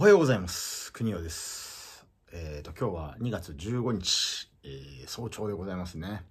おはようございます。国尾です。えっ、ー、と、今日は2月15日、えー、早朝でございますね。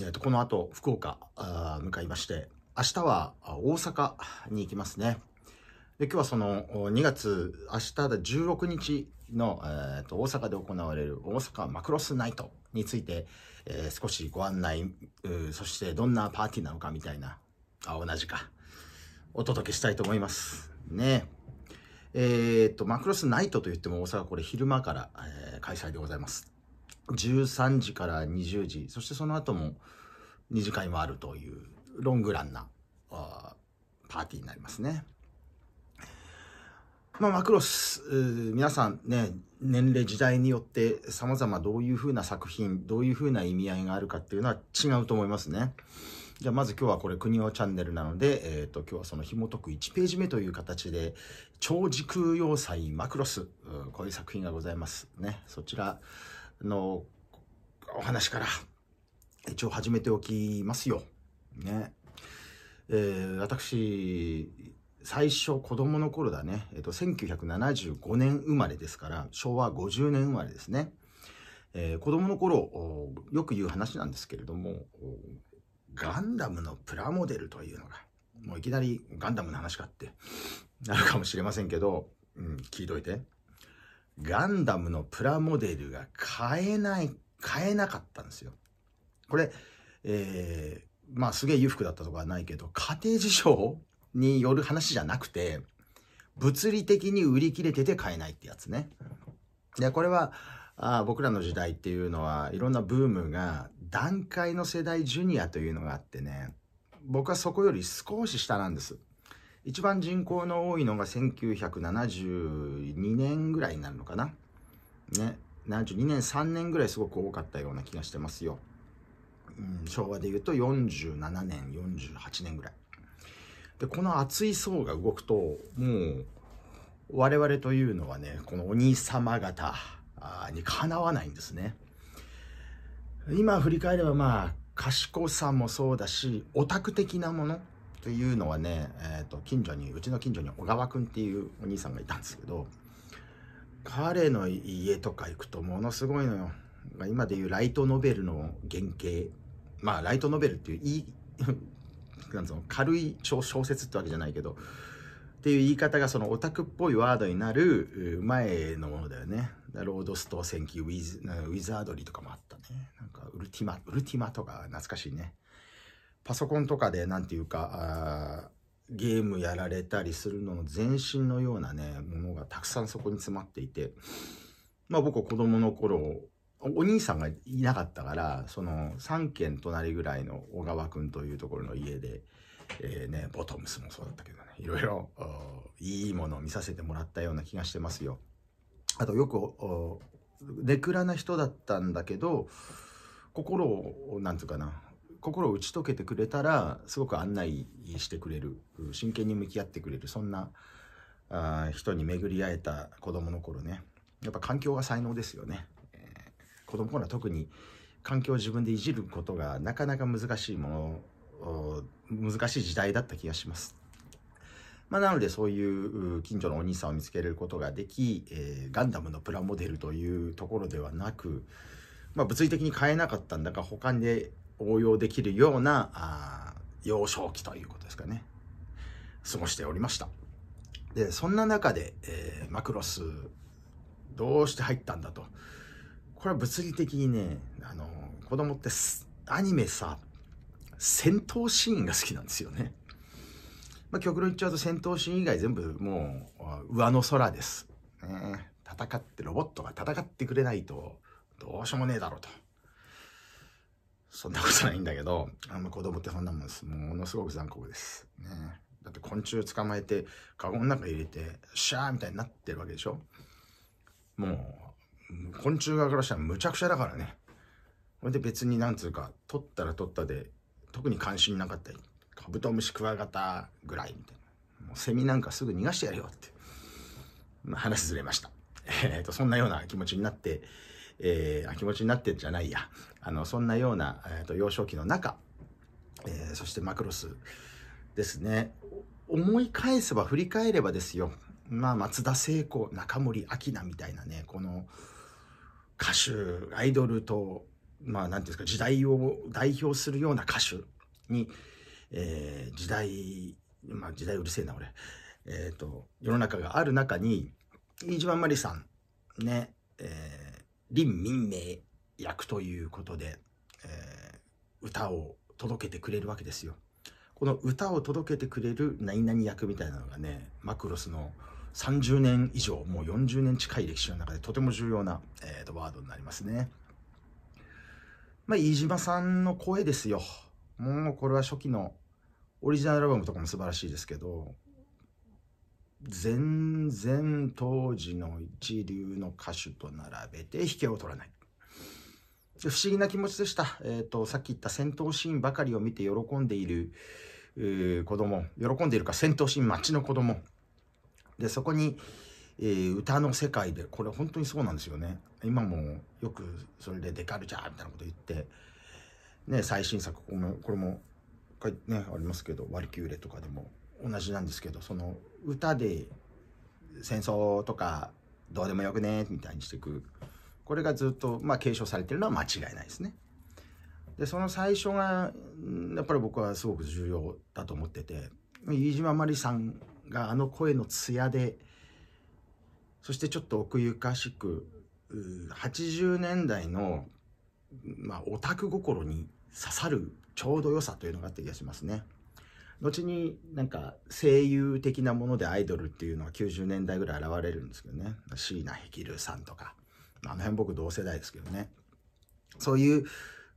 えっ、ー、と、この後、福岡あ向かいまして、明日は大阪に行きますね。で今日はその2月、明日16日の、えーと、と大阪で行われる大阪マクロスナイトについて、え少しご案内、そしてどんなパーティーなのかみたいな、あ、同じか、お届けしたいと思います。ね。えー、と、マクロスナイトといっても大阪これ昼間から、えー、開催でございます。13時から20時、そしてその後も2次会もあるというロングランなパーティーになりますね。まあ、マクロス、皆さんね、年齢、時代によって様々どういうふうな作品、どういうふうな意味合いがあるかっていうのは違うと思いますね。じゃあまず今日はこれ国をチャンネルなので、えっ、ー、と、今日はその紐解く1ページ目という形で、超時空要塞マクロス、うこういう作品がございますね。そちらのお話から、一応始めておきますよ。ね。えー、私、最初子供の頃だね、えっ、ー、と、1975年生まれですから、昭和50年生まれですね。えー、子供の頃、よく言う話なんですけれども、ガンダムのプラモデルというのが、もういきなりガンダムの話かってなるかもしれませんけど、うん、聞いといて。ガンダムのプラモデルが買えない、買えなかったんですよ。これ、えー、まあすげえ裕福だったとかはないけど、家庭事情による話じゃなくて、物理的に売り切れてて買えないってやつね。で、これは、あ僕らの時代っていうのはいろんなブームが団塊の世代ジュニアというのがあってね僕はそこより少し下なんです一番人口の多いのが1972年ぐらいになるのかなね72年3年ぐらいすごく多かったような気がしてますよ、うん、昭和でいうと47年48年ぐらいでこの熱い層が動くともう我々というのはねこのお兄様方にかなわないんですね。今振り返ればまあ賢さもそうだしオタク的なものというのはね、えー、と近所にうちの近所に小川君っていうお兄さんがいたんですけど彼の家とか行くとものすごいのよ今でいうライトノベルの原型まあライトノベルっていういい なんの軽い小説ってわけじゃないけどっていう言い方がそのオタクっぽいワードになる前のものだよねロードスト戦記ウィズ、ウィザードリーとかもあったね。なんか、ウルティマ、ウルティマとか懐かしいね。パソコンとかで、なんていうか、ゲームやられたりするのの前身のようなね、ものがたくさんそこに詰まっていて、まあ僕は子供の頃、お兄さんがいなかったから、その3軒隣ぐらいの小川くんというところの家で、えー、ね、ボトムスもそうだったけどね、いろいろいいものを見させてもらったような気がしてますよ。あとよくネクラな人だったんだけど心を何て言うかな心を打ち解けてくれたらすごく案内してくれる真剣に向き合ってくれるそんなあ人に巡り会えた子供の頃ねやっぱ環境が才能ですよね、えー、子供頃は特に環境を自分でいじることがなかなか難しいもの難しい時代だった気がしますまあ、なのでそういう近所のお兄さんを見つけることができ、えー、ガンダムのプラモデルというところではなく、まあ、物理的に買えなかったんだが他で応用できるようなあ幼少期ということですかね過ごしておりましたでそんな中で、えー、マクロスどうして入ったんだとこれは物理的にねあの子供ってアニメさ戦闘シーンが好きなんですよねまあ、極論言っちゃうと戦闘シーン以外全部もう上の空です。ね、戦ってロボットが戦ってくれないとどうしようもねえだろうと。そんなことないんだけど、あの子供ってそんなもんです。ものすごく残酷です。ね、だって昆虫捕まえて、カゴの中入れて、シャーみたいになってるわけでしょもう、昆虫側からしたらむちゃくちゃだからね。それで別になんつうか、取ったら取ったで、特に関心なかったり。カブトムシクワガタぐらいみたいな。もうセミなんかすぐ逃がしてやるよって。まあ、話ずれました。えっ、と、そんなような気持ちになって、えー、気持ちになってんじゃないや。あの、そんなような、えーと、と幼少期の中、えー、そしてマクロスですね。思い返せば振り返ればですよ。まあ、松田聖子、中森明菜みたいなね、この歌手、アイドルと、まあ、なんていうんですか、時代を代表するような歌手に、えー、時代、まあ時代うるせえな俺、えっ、ー、と、世の中がある中に、飯島まりさん、ね、えー、林民明役ということで、えー、歌を届けてくれるわけですよ。この歌を届けてくれる何々役みたいなのがね、マクロスの30年以上、もう40年近い歴史の中でとても重要な、えーとワードになりますね。まあ、飯島さんの声ですよ。もうこれは初期のオリジナルアルバムとかも素晴らしいですけど全然当時の一流の歌手と並べて引けを取らない不思議な気持ちでした、えーと、さっき言った戦闘シーンばかりを見て喜んでいる、子供喜んでいるか戦闘シーン街の子供でそこに、えー、歌の世界でこれ本当にそうなんですよね今もよくそれでデカルチャーみたいなこと言って、ね、最新作これも回ねありますけど「ワルキューレ」とかでも同じなんですけどその歌で戦争とかどうでもよくねみたいにしていくこれがずっと、まあ、継承されてるのは間違いないですね。でその最初がやっぱり僕はすごく重要だと思ってて飯島真理さんがあの声の艶でそしてちょっと奥ゆかしく80年代の、まあ、オタク心に刺さるちょうど良さというのがあった気がしますね。後になんか声優的なものでアイドルっていうのは90年代ぐらい現れるんですけどね椎名碧ルさんとかあの辺僕同世代ですけどねそういう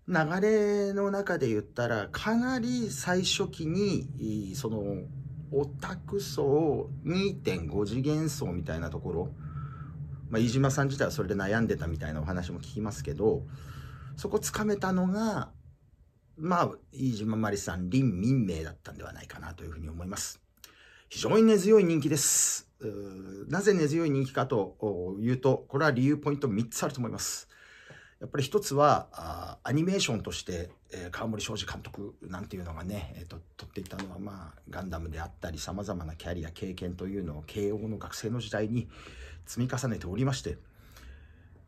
流れの中で言ったらかなり最初期にそのオタク層2.5次元層みたいなところ、まあ、飯島さん自体はそれで悩んでたみたいなお話も聞きますけどそこつかめたのがまあ、飯島まりさん、林民名だったんではないかなというふうに思います。非常に根強い人気です。なぜ根強い人気かというと、これは理由ポイント3つあると思います。やっぱり一つはアニメーションとして、えー、川森昌司監督なんていうのがね、えーと、と撮っていたのは、まあ、ガンダムであったりさまざまなキャリア経験というのを慶応の学生の時代に積み重ねておりまして、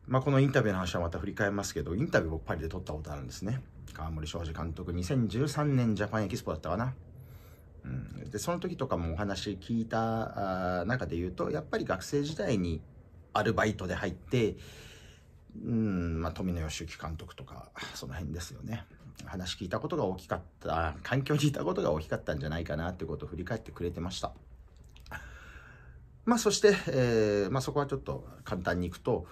まあ、このインタビューの話はまた振り返りますけどインタビューをパリで撮ったことあるんですね。川森庄司監督、2013年ジャパンエキスポだったかな。うん、でその時とかもお話聞いた中で言うとやっぱり学生時代にアルバイトで入って、うんまあ、富野義行監督とかその辺ですよね話聞いたことが大きかった環境にいたことが大きかったんじゃないかなってことを振り返ってくれてました。まあ、そして、えーまあ、そこはちょっと簡単にいくと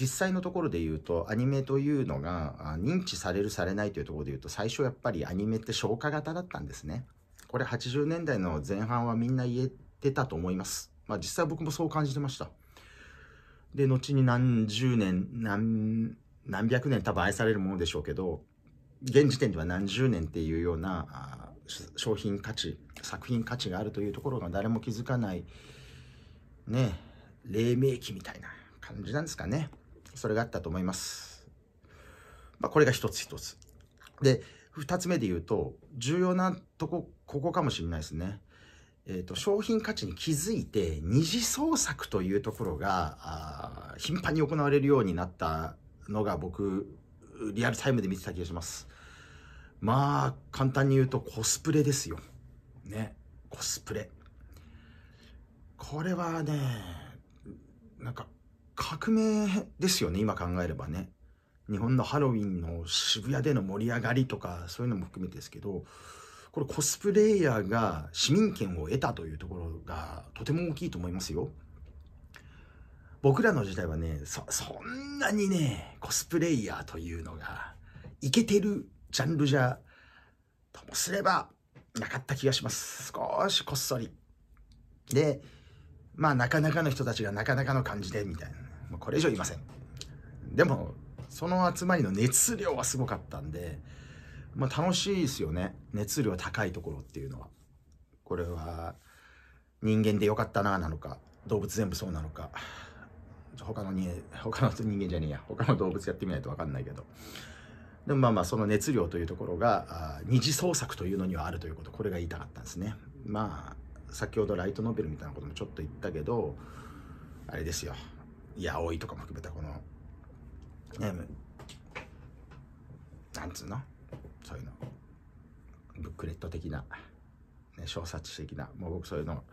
実際のところで言うとアニメというのが認知されるされないというところで言うと最初やっぱりアニメって消化型だったんですねこれ80年代の前半はみんな言えてたと思いますまあ実際僕もそう感じてましたで後に何十年何何百年多分愛されるものでしょうけど現時点では何十年っていうような商品価値作品価値があるというところが誰も気づかないね黎明期みたいな感じなんですかね。それがあったと思います。まあ、これが一つ一つ。で、二つ目で言うと、重要なとこ、ここかもしれないですね。えっ、ー、と、商品価値に気づいて、二次創作というところが、頻繁に行われるようになったのが僕、リアルタイムで見てた気がします。まあ、簡単に言うとコスプレですよ。ね。コスプレ。これはね、なんか、革命ですよね、今考えればね。日本のハロウィンの渋谷での盛り上がりとか、そういうのも含めてですけど、これコスプレイヤーが市民権を得たというところがとても大きいと思いますよ。僕らの時代はねそ、そんなにね、コスプレイヤーというのが、いけてるジャンルじゃ、ともすれば、なかった気がします。少しこっそり。で、まあ、なかなかの人たちがなかなかの感じで、みたいな。まこれ以上言いませんでもその集まりの熱量はすごかったんで、まあ、楽しいですよね熱量高いところっていうのはこれは人間でよかったななのか動物全部そうなのか他のに他の人間じゃねえや他の動物やってみないと分かんないけどでもまあまあその熱量というところが二次創作というのにはあるということこれが言いたかったんですねまあ先ほどライトノベルみたいなこともちょっと言ったけどあれですよやおいとかも含めたこの、ね、なんつうのそういうの。ブックレット的な、ね、小冊子的な、もう僕そういうの、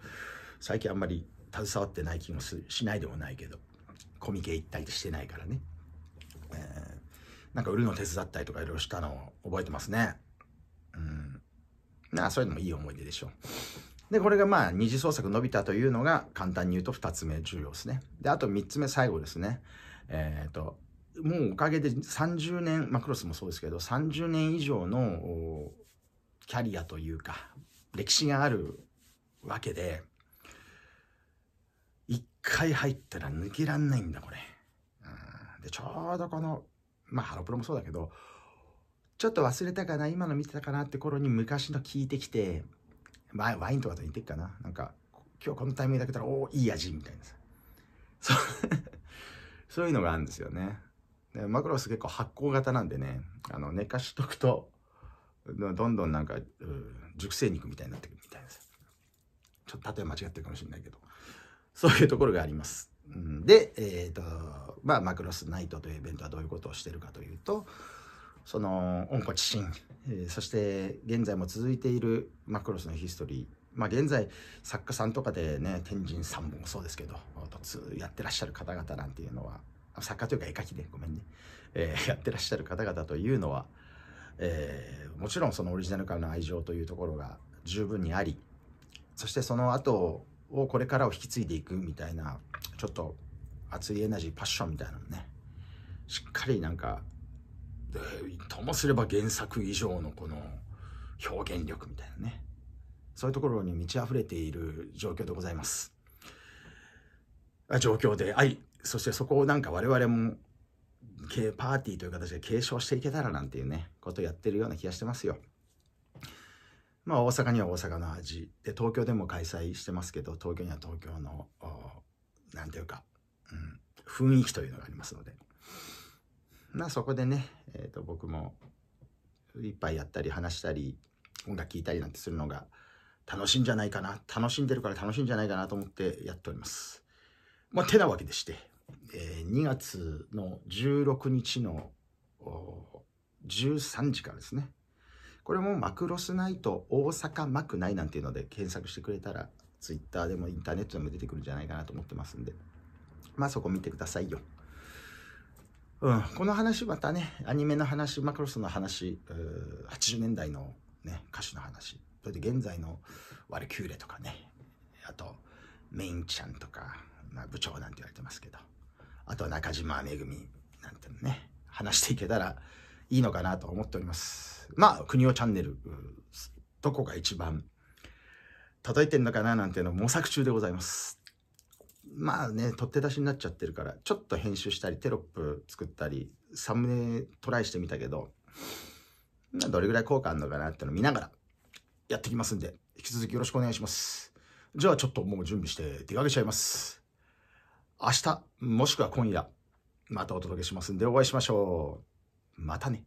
最近あんまり携わってない気もしないでもないけど、コミケ行ったりしてないからね。えー、なんか売るの手伝ったりとかいろいろしたのを覚えてますね。うん。なあ、そういうのもいい思い出でしょう。で、これがまあ二次創作伸びたというのが簡単に言うと2つ目重要ですね。で、あと3つ目最後ですね。えっ、ー、と、もうおかげで30年、まクロスもそうですけど、30年以上のキャリアというか、歴史があるわけで、一回入ったら抜けらんないんだ、これ。うん、で、ちょうどこの、まあ、ハロプロもそうだけど、ちょっと忘れたかな、今の見てたかなって頃に昔の聞いてきて、まワインとかと似てっかな。なんか、今日このタイミングだけたら、おお、いい味みたいなさ。そう そういうのがあるんですよね。でマクロス結構発酵型なんでね、あの、寝かしとくと、どんどんなんか、熟成肉みたいになってくるみたいなさ。ちょっと例え間違ってるかもしれないけど、そういうところがあります。で、えっ、ー、と、まあ、マクロスナイトというイベントはどういうことをしてるかというと、その温故知新、えー、そして現在も続いているマクロスのヒストリーまあ現在作家さんとかでね天神さんもそうですけどやってらっしゃる方々なんていうのは作家というか絵描きでごめんね、えー、やってらっしゃる方々というのは、えー、もちろんそのオリジナルからの愛情というところが十分にありそしてその後をこれからを引き継いでいくみたいなちょっと熱いエナジーパッションみたいなのねしっかりなんかでともすれば原作以上のこの表現力みたいなねそういうところに満ち溢れている状況でございます状況でりそしてそこをなんか我々もパーティーという形で継承していけたらなんていうねことをやってるような気がしてますよまあ大阪には大阪の味で東京でも開催してますけど東京には東京の何て言うか、うん、雰囲気というのがありますのでまあそこでね、えっ、ー、と僕もいっぱいやったり話したり音楽聴いたりなんてするのが楽しいんじゃないかな楽しんでるから楽しいんじゃないかなと思ってやっております。まあ手なわけでして、えー、2月の16日の13時からですねこれもマクロスナイト大阪マクナイなんていうので検索してくれたらツイッターでもインターネットでも出てくるんじゃないかなと思ってますんでまあそこ見てくださいよ。うん、この話またね、アニメの話、マクロスの話、80年代の、ね、歌手の話、それで現在のワルキューレとかね、あと、メインちゃんとか、まあ、部長なんて言われてますけど、あと中島めぐみなんてね、話していけたらいいのかなと思っております。まあ、国をチャンネル、どこが一番届いてんのかななんていうの模索中でございます。まあね、取って出しになっちゃってるから、ちょっと編集したり、テロップ作ったり、サムネトライしてみたけど、どれぐらい効果あるのかなってのを見ながらやってきますんで、引き続きよろしくお願いします。じゃあちょっともう準備して出かけちゃいます。明日、もしくは今夜、またお届けしますんでお会いしましょう。またね。